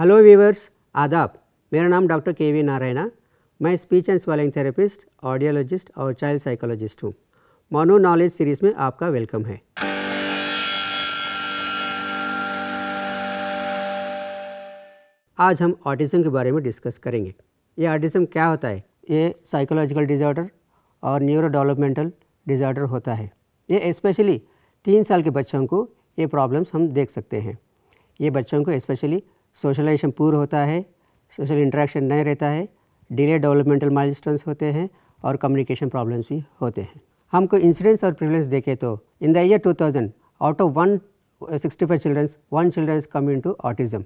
Hello viewers आदाब मेरा नाम डॉक्टर के वी नारायणा मैं speech and swallowing therapist audiologist और चाइल्ड साइकोलॉजिस्ट हूँ मोनो नॉलेज सीरीज़ में आपका वेलकम है आज हम ऑटिज्म के बारे में डिस्कस करेंगे ये ऑटिज्म क्या होता है ये साइकोलॉजिकल डिज़ॉर्डर और न्यूरो डेवलपमेंटल डिज़ॉर्डर होता है ये स्पेशली तीन साल के बच्चों को ये प्रॉब्लम्स हम देख सकते हैं ये बच्चों को स्पेशली सोशलाइजेशन पूर होता है सोशल इंट्रैक्शन नहीं रहता है डिले डेवलपमेंटल माइलस्टोन्स होते हैं और कम्युनिकेशन प्रॉब्लम्स भी होते हैं हमको इंसिडेंस और प्रिवलेंस देखें तो in the year 2000 out of one sixty five childrens one childrens come in to autism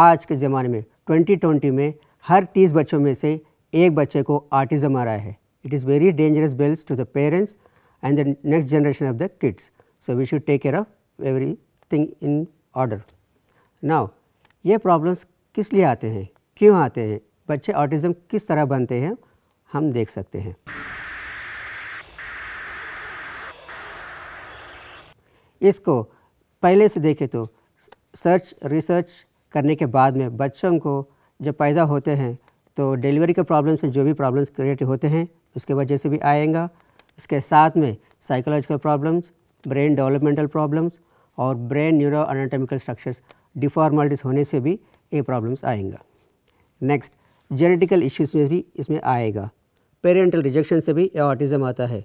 आज के ज़माने में 2020 में हर 30 बच्चों में से एक बच्चे को ऑटिज़म आ रहा है it is very dangerous bells to the parents and the next generation of the kids so we should take care of every thing in order now ये प्रॉब्लम्स किस लिए आते हैं क्यों आते हैं बच्चे ऑटिज़म किस तरह बनते हैं हम देख सकते हैं इसको पहले से देखें तो सर्च रिसर्च करने के बाद में बच्चों को जब पैदा होते हैं तो डिलीवरी के प्रॉब्लम्स में जो भी प्रॉब्लम्स क्रिएट होते हैं उसके वजह से भी आएगा इसके साथ में psychological problems brain developmental problems और brain neuro anatomical structures deformities होने से भी ये प्रॉब्लम्स आएगा नेक्स्ट जेनेटिकल इश्यूज में भी इसमें आएगा पेरेंटल रिजेक्शन से भी ये ऑटिज़म आता है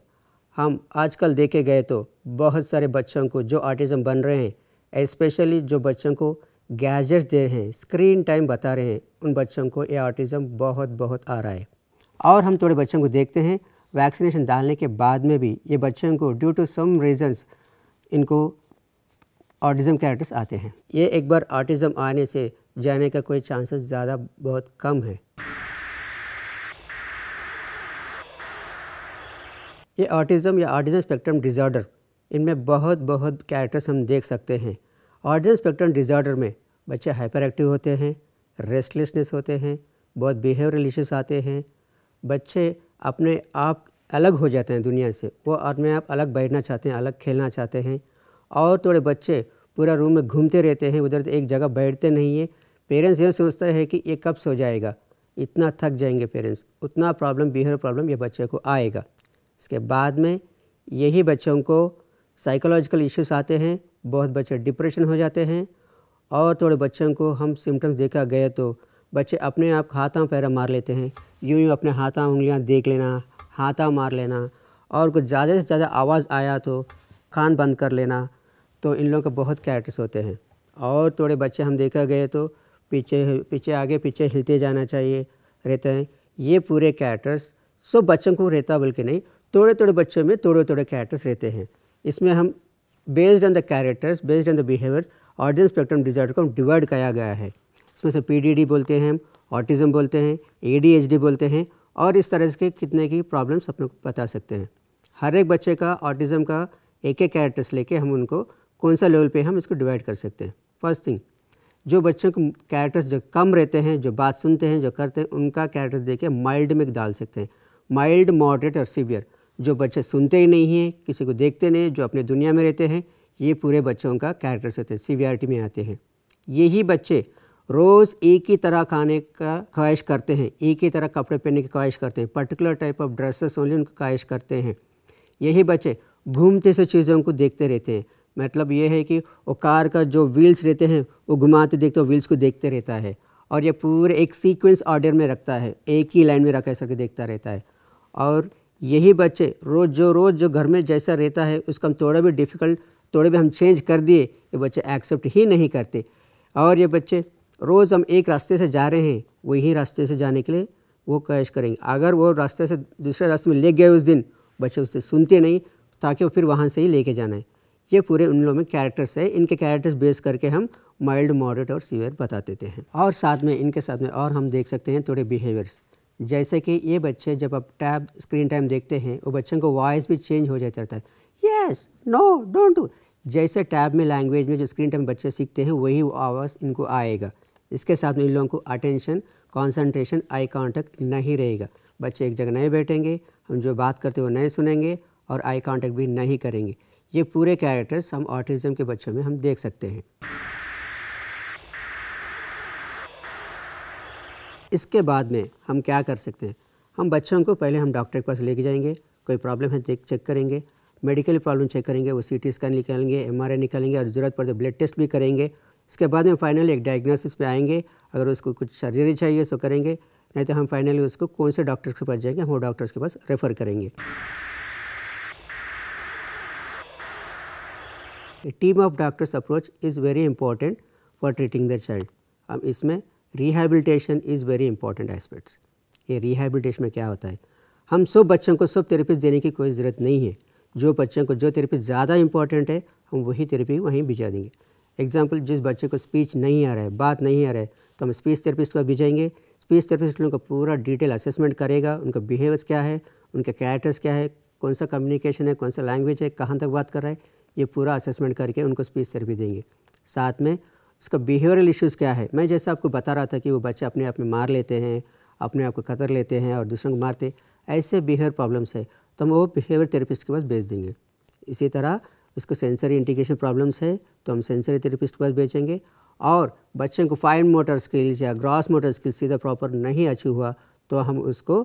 हम आजकल देखे गए तो बहुत सारे बच्चों को जो ऑटिज़म बन रहे हैं इस्पेशली जो बच्चों को गैजेट्स दे रहे हैं स्क्रीन टाइम बता रहे हैं उन बच्चों को ये ऑटिज़म बहुत बहुत आ रहा है और हम थोड़े बच्चों को देखते हैं वैक्सीनेशन डालने के बाद में भी ये बच्चों को ड्यू टू सम रीजंस इनको ऑटिज़म के आर्टिस्ट आते हैं ये एक बार ऑटिज़म आने से जाने का कोई चांसेस ज़्यादा बहुत कम है ये ऑटिज़म या ऑटिज़म स्पेक्ट्रम डिज़ॉर्डर इनमें बहुत बहुत कैरेक्टर्स हम देख सकते हैं ऑटिज़म स्पेक्ट्रम डिज़ॉर्डर में बच्चे हाइपर एक्टिव होते हैं रेस्टलेसनेस होते हैं बहुत बिहेवियर इश्यूज आते हैं बच्चे अपने आप अलग हो जाते हैं दुनिया से वो अपने आप अलग बैठना चाहते हैं अलग खेलना चाहते हैं और थोड़े बच्चे पूरा रूम में घूमते रहते हैं उधर एक जगह बैठते नहीं है पेरेंट्स यह सोचता है कि ये कब सो जाएगा इतना थक जाएंगे पेरेंट्स उतना प्रॉब्लम बिहेवियर प्रॉब्लम ये बच्चे को आएगा इसके बाद में यही बच्चों को साइकोलॉजिकल इश्यूज आते हैं बहुत बच्चे डिप्रेशन हो जाते हैं और थोड़े बच्चों को हम सिम्टम्स देखा गए तो बच्चे अपने आप हाथा पैरा मार लेते हैं यूं यूँ अपने हाथा उंगलियां देख लेना हाथा मार लेना और कुछ ज़्यादा से ज़्यादा आवाज़ आया तो कान बंद कर लेना तो इन लोगों के बहुत कैरेक्टर्स होते हैं और थोड़े बच्चे हम देखा गए तो पीछे पीछे आगे पीछे हिलते जाना चाहिए रहते हैं ये पूरे कैरेक्टर्स सब बच्चों को रहता बल्कि नहीं थोड़े थोड़े बच्चों में थोड़े थोड़े कैरेक्टर्स रहते हैं इसमें हम based on the characters based on the behaviours audience spectrum desert को हम डिवाइड किया गया है इसमें से पीडीडी बोलते हैं ऑटिज़म बोलते हैं एडीएचडी बोलते हैं और इस तरह के कितने की प्रॉब्लम्स अपने को बता सकते हैं हर एक बच्चे का ऑटिज़म का एक एक कैरेक्टर्स लेके हम उनको कौन सा लेवल पे हम इसको डिवाइड कर सकते हैं फर्स्ट थिंग जो बच्चों के कैरेक्टर्स जो कम रहते हैं जो बात सुनते हैं जो करते हैं उनका कैरेक्टर्स दे के माइल्ड में डाल सकते हैं माइल्ड मॉडरेट और सीवियर जो बच्चे सुनते ही नहीं हैं किसी को देखते नहीं जो अपने दुनिया में रहते हैं ये पूरे बच्चों का कैरेक्टर्स होते हैं सीवियरिटी में आते हैं यही बच्चे रोज़ एक ही तरह खाने का ख्वाहिश करते हैं एक ही तरह कपड़े पहनने की ख्वाहिश करते हैं particular type of dresses only उनकी ख्वाहिश करते हैं यही बच्चे घूमते से चीज़ों को देखते रहते हैं मतलब ये है कि वो कार का जो व्हील्स रहते हैं वो घुमाते देखते व्हील्स को देखते रहता है और ये पूरे एक सीक्वेंस ऑर्डर में रखता है एक ही लाइन में रखा के देखता रहता है और यही बच्चे रोज़ जो रोज़ जो घर में जैसा रहता है उसका हम थोड़ा भी डिफ़िकल्ट थोड़े भी हम चेंज कर दिए ये बच्चे एक्सेप्ट ही नहीं करते और ये बच्चे रोज़ हम एक रास्ते से जा रहे हैं वही रास्ते से जाने के लिए वो कैश करेंगे अगर वो रास्ते से दूसरे रास्ते में ले गए उस दिन बच्चे उससे सुनते नहीं ताकि वो फिर वहाँ से ही लेके जाना है ये पूरे उन लोगों में कैरेक्टर्स है इनके कैरेक्टर्स बेस करके हम माइल्ड मॉडरेट और सीवियर बता देते हैं और साथ में इनके साथ में और हम देख सकते हैं थोड़े बिहेवियर्स जैसे कि ये बच्चे जब आप टैब स्क्रीन टाइम देखते हैं वो बच्चों को वॉइस भी चेंज हो जाता रहता है येस नो डोंट डू जैसे टैब में लैंग्वेज में जो स्क्रीन टाइम बच्चे सीखते हैं वही वो आवाज़ इनको आएगा इसके साथ में इन लोगों को अटेंशन कॉन्सेंट्रेशन आई कॉन्टेक्ट नहीं रहेगा बच्चे एक जगह नहीं बैठेंगे हम जो बात करते हैं वो नहीं सुनेंगे और आई कॉन्टेक्ट भी नहीं करेंगे ये पूरे कैरेक्टर्स हम ऑटिज्म के बच्चों में हम देख सकते हैं इसके बाद में हम क्या कर सकते हैं हम बच्चों को पहले हम डॉक्टर के पास लेके जाएंगे कोई प्रॉब्लम है देख चेक करेंगे मेडिकल प्रॉब्लम चेक करेंगे वो सी टी स्कैन निकालेंगे एम आर आई निकालेंगे और ज़रूरत पड़े तो ब्लड टेस्ट भी करेंगे इसके बाद में फाइनली एक डायग्नोसिस पे आएंगे अगर उसको कुछ सर्जरी चाहिए तो करेंगे नहीं तो हम फाइनली उसको कौन से डॉक्टर्स के पास जाएंगे हम वो डॉक्टर्स के पास रेफ़र करेंगे a team of doctors approach is very important for treating the child. अब इसमें rehabilitation is very important aspects. ये rehabilitation में क्या होता है हम सब बच्चों को सब थेरेपीज देने की कोई ज़रूरत नहीं है जो बच्चों को जो थेरेपी ज़्यादा इंपॉर्टेंट है हम वही थेरेपी वहीं भिजा देंगे एग्जाम्पल जिस बच्चे को स्पीच नहीं आ रहा है बात नहीं आ रहा है तो हम स्पीच थेरेपिस्ट के भिजाएंगे स्पीच थेरेपिस्ट उनका पूरा डिटेल असेसमेंट करेगा उनका बिहेवियर क्या है उनका कैरेक्टर्स क्या है कौन सा कम्युनिकेशन है कौन सा लैंग्वेज है कहाँ तक बात कर रहा है ये पूरा असेसमेंट करके उनको स्पीच थेरेपी देंगे साथ में उसका बिहेवियरल इश्यूज़ क्या है मैं जैसे आपको बता रहा था कि वो बच्चे अपने आप में मार लेते हैं अपने आप को कतर लेते हैं और दूसरों को मारते ऐसे बिहेवियर प्रॉब्लम्स है तो हम वो बिहेवियर थेरेपिस्ट के पास भेज देंगे इसी तरह उसको सेंसरी इंटीग्रेशन प्रॉब्लम्स है तो हम सेंसरी थेरेपिस्ट के पास भेजेंगे और बच्चों को फाइन मोटर स्किल्स या ग्रॉस मोटर स्किल्स सीधा प्रॉपर नहीं अचीव हुआ तो हम उसको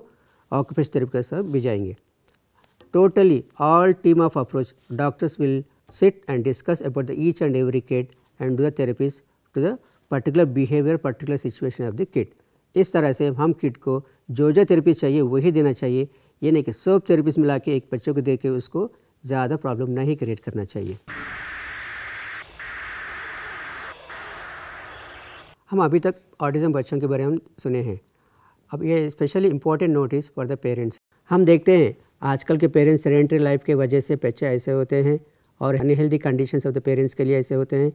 ऑक्यूपेशन थेरेपी के साथ भिजाएंगे totally all team of approach doctors will sit and discuss about the each and every kid and do the therapies to the particular behavior particular situation of the kid. इस तरह से हम kid को जो जो थेरेपी चाहिए वही देना चाहिए ये नहीं कि सब थेरेपीज मिला के एक बच्चे को दे के उसको ज़्यादा प्रॉब्लम नहीं क्रिएट करना चाहिए हम अभी तक ऑटिज़म बच्चों के बारे में सुने हैं अब ये specially important notice for the parents हम देखते हैं आजकल के पेरेंट्स सेडेंट्री लाइफ के वजह से बच्चे ऐसे होते हैं और unhealthy condition of the parents के लिए ऐसे होते हैं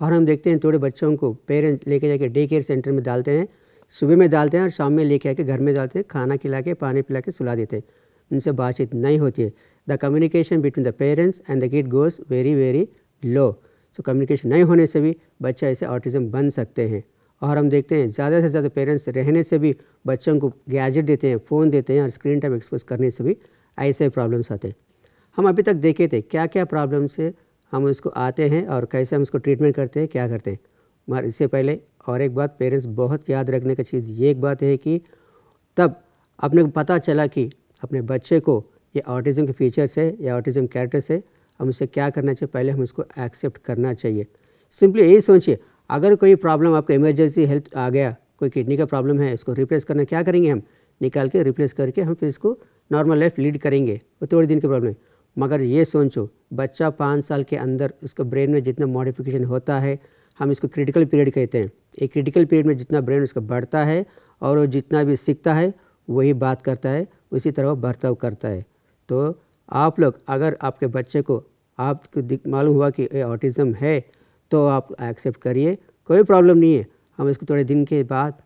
और हम देखते हैं थोड़े बच्चों को पेरेंट्स लेके जाके डे केयर सेंटर में डालते हैं सुबह में डालते हैं और शाम में लेके आके घर में डालते हैं खाना खिला के पानी पिला के सुला देते हैं उनसे बातचीत नहीं होती है the communication between the parents and the kid goes very very low so communication नहीं होने से भी बच्चा ऐसे ऑटिज़म बन सकते हैं और हम देखते हैं ज़्यादा से ज़्यादा पेरेंट्स रहने से भी बच्चों को गैजेट देते हैं फ़ोन देते हैं और स्क्रीन टाइम एक्सपोज करने से भी ऐसे प्रॉब्लम्स आते हैं हम अभी तक देखे थे क्या क्या प्रॉब्लम से हम इसको आते हैं और कैसे हम इसको ट्रीटमेंट करते हैं क्या करते हैं मगर इससे पहले और एक बात पेरेंट्स बहुत याद रखने का चीज़ ये एक बात है कि तब अपने को पता चला कि अपने बच्चे को ये ऑटिज़म के फीचर्स है या ऑटिज़म कैरेक्टर है हम इसे क्या करना चाहिए पहले हम इसको एक्सेप्ट करना चाहिए सिंपली यही सोचिए अगर कोई प्रॉब्लम आपको इमरजेंसी हेल्थ आ गया कोई किडनी का प्रॉब्लम है इसको रिप्लेस करना क्या करेंगे हम निकाल के रिप्लेस करके हम फिर इसको नॉर्मल लाइफ लीड करेंगे वो थोड़े दिन की प्रॉब्लम है मगर ये सोचो बच्चा पाँच साल के अंदर उसको ब्रेन में जितना मॉडिफिकेशन होता है हम इसको क्रिटिकल पीरियड कहते हैं एक क्रिटिकल पीरियड में जितना ब्रेन उसका बढ़ता है और वो जितना भी सीखता है वही बात करता है उसी तरह वो बर्ताव करता है तो आप लोग अगर आपके बच्चे को आपको मालूम हुआ कि ये ऑटिज़म है तो आप एक्सेप्ट करिए कोई प्रॉब्लम नहीं है हम इसको थोड़े दिन के बाद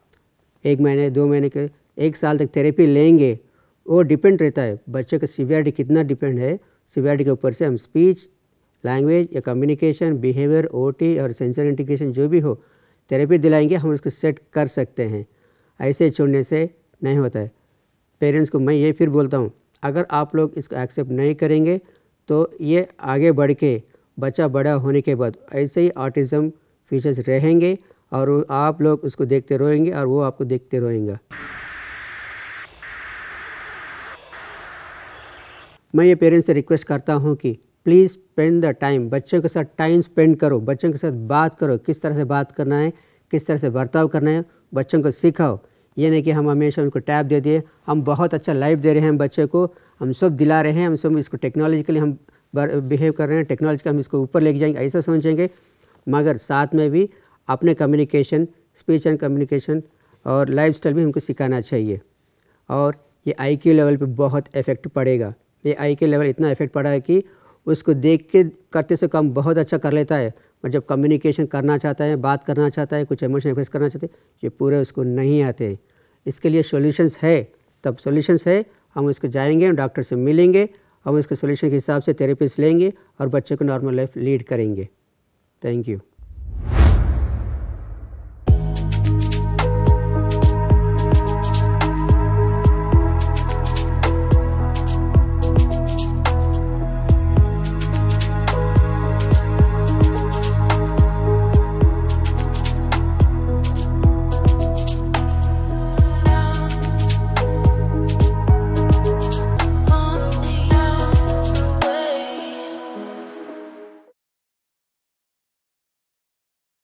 एक महीने दो महीने के एक साल तक थेरेपी लेंगे वो डिपेंड रहता है बच्चे का सीवियरिटी कितना डिपेंड है सिबैटिक के ऊपर से हम स्पीच लैंग्वेज या कम्युनिकेशन बिहेवियर ओटी और सेंसर इंटीग्रेशन जो भी हो थेरेपी दिलाएंगे हम उसको सेट कर सकते हैं ऐसे छोड़ने से नहीं होता है पेरेंट्स को मैं ये फिर बोलता हूँ अगर आप लोग इसको एक्सेप्ट नहीं करेंगे तो ये आगे बढ़ के बच्चा बड़ा होने के बाद ऐसे ही ऑटिज़म फीचर्स रहेंगे और आप लोग उसको देखते रोएंगे और वो आपको देखते रहेंगे मैं ये पेरेंट्स से रिक्वेस्ट करता हूँ कि प्लीज़ स्पेंड द टाइम बच्चों के साथ टाइम स्पेंड करो बच्चों के साथ बात करो किस तरह से बात करना है किस तरह से बर्ताव करना है बच्चों को सिखाओ ये नहीं कि हम हमेशा उनको टैब दे दिए हम बहुत अच्छा लाइफ दे रहे हैं बच्चे को हम सब दिला रहे हैं हम सब इसको टेक्नोलॉजिकली हम बिहेव कर रहे हैं टेक्नोलॉजी का हम इसको ऊपर लेके जाएंगे ऐसा सोचेंगे मगर साथ में भी अपने कम्युनिकेशन स्पीच एंड कम्युनिकेशन और लाइफ भी हमको सिखाना चाहिए और ये आई लेवल पर बहुत इफेक्ट पड़ेगा ये आई के लेवल इतना इफेक्ट पड़ा है कि उसको देख के करते से कम बहुत अच्छा कर लेता है और जब कम्युनिकेशन करना चाहता है बात करना चाहता है कुछ इमोशन एक्सप्रेस करना चाहते हैं ये पूरे उसको नहीं आते इसके लिए सोल्यूशंस है तब सोल्यूशंस है हम उसको जाएंगे डॉक्टर से मिलेंगे हम उसके सोल्यूशन के हिसाब से थेरेपीज लेंगे और बच्चे को नॉर्मल लाइफ लीड करेंगे थैंक यू